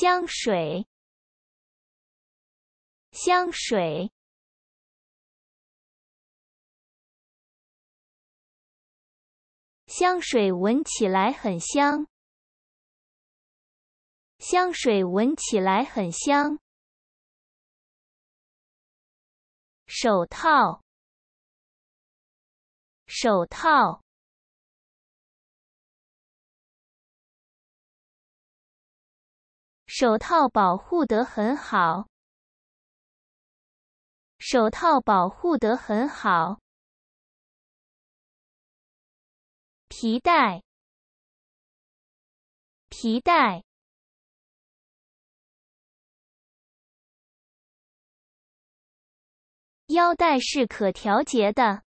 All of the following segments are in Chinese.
香水，香水，香水闻起来很香。香水闻起来很香。手套，手套。手套保护得很好。手套保护得很好。皮带，皮带，腰带是可调节的。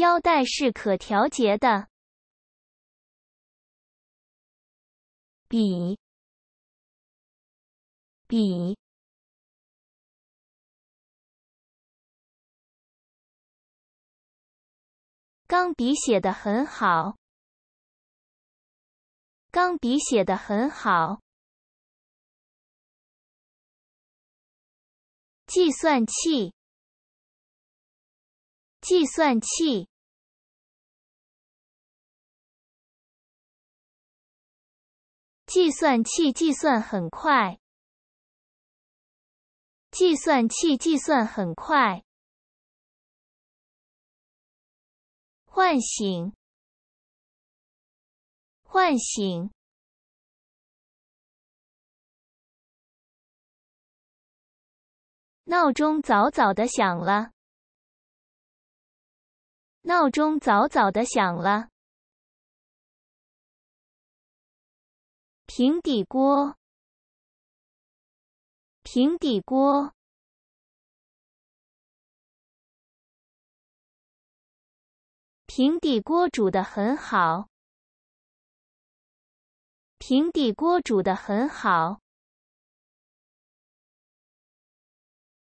腰带是可调节的。笔，笔，钢笔写的很好。钢笔写的很好。计算器，计算器。计算器计算很快。计算器计算很快。唤醒，唤醒。闹钟早早的响了。闹钟早早的响了。平底锅，平底锅，平底锅煮的很好。平底锅煮的很好。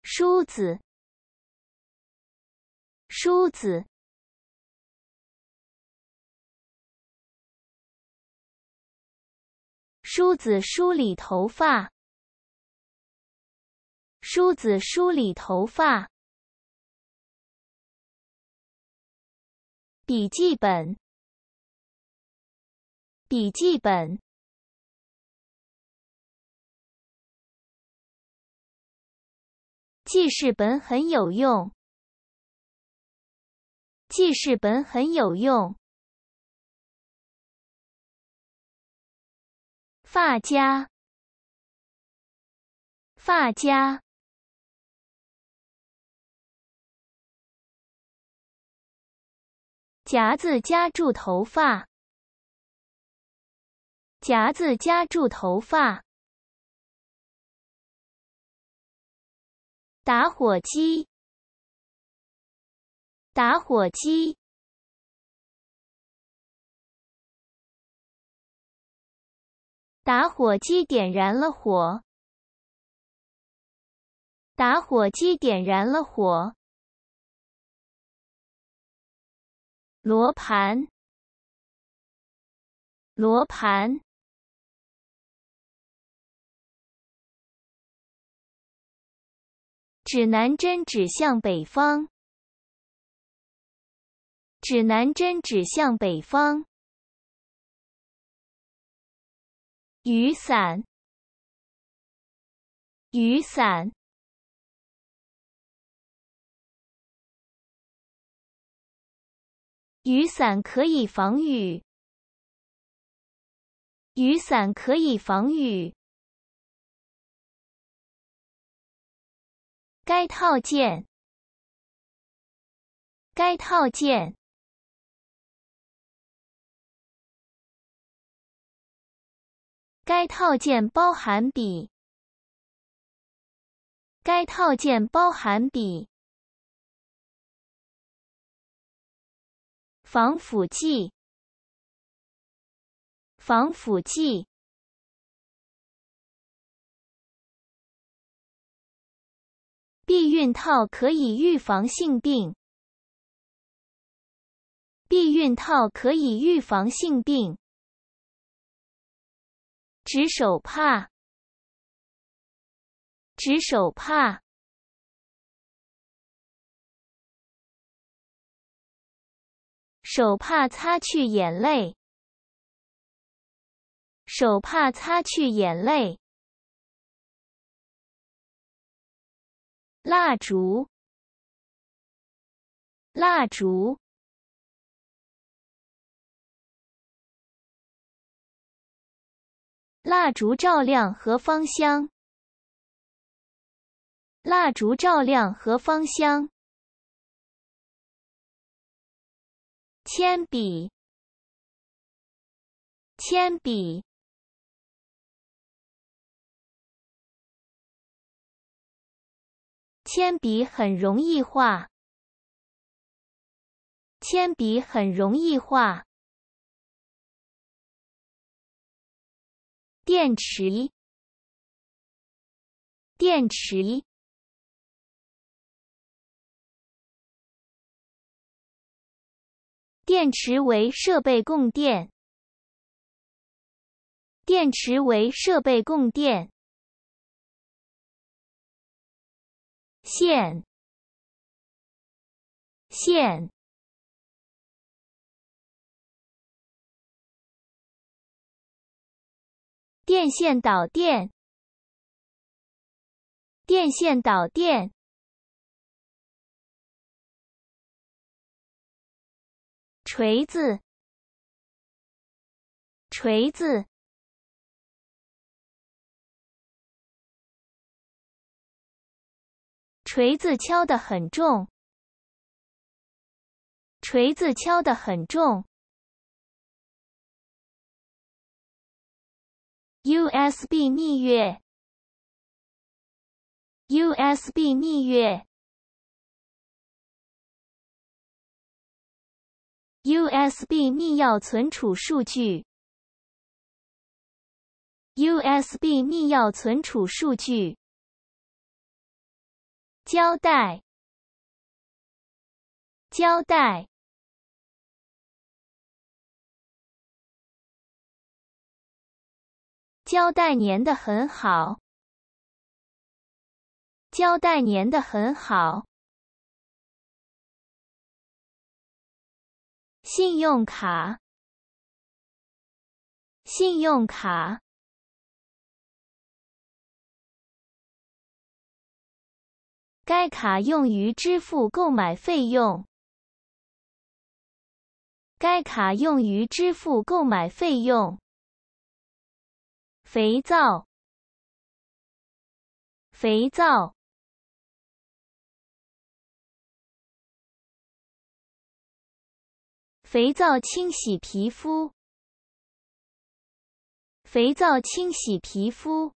梳子，梳子。梳子梳理头发，梳子梳理头发。笔记本，笔记本，记事本很有用，记事本很有用。发夹，发夹，夹子夹住头发，夹子夹住头发，打火机，打火机。打火机点燃了火。打火机点燃了火。罗盘，罗盘，指南针指向北方。指南针指向北方。雨伞，雨伞，雨伞可以防雨。雨伞可以防雨。该套件，该套件。该套件包含笔。该套件包含笔、防腐剂、防腐剂。避孕套可以预防性病。避孕套可以预防性病。指手帕，指手帕，手帕擦去眼泪，手帕擦去眼泪，蜡烛，蜡烛。蜡烛照亮和芳香，蜡烛照亮和芳香。铅笔，铅笔，铅笔很容易画，铅笔很容易画。电池，电池，电池为设备供电。电池为设备供电。线，线。电线导电，电线导电。锤子，锤子，锤子敲得很重，锤子敲得很重。USB 蜜月，USB 蜜月，USB 密钥存储数据，USB 密钥存储数据，胶带，胶带。胶带粘得很好。胶带粘得很好。信用卡。信用卡。该卡用于支付购买费用。该卡用于支付购买费用。肥皂，肥皂，肥皂清洗皮肤，肥皂清洗皮肤。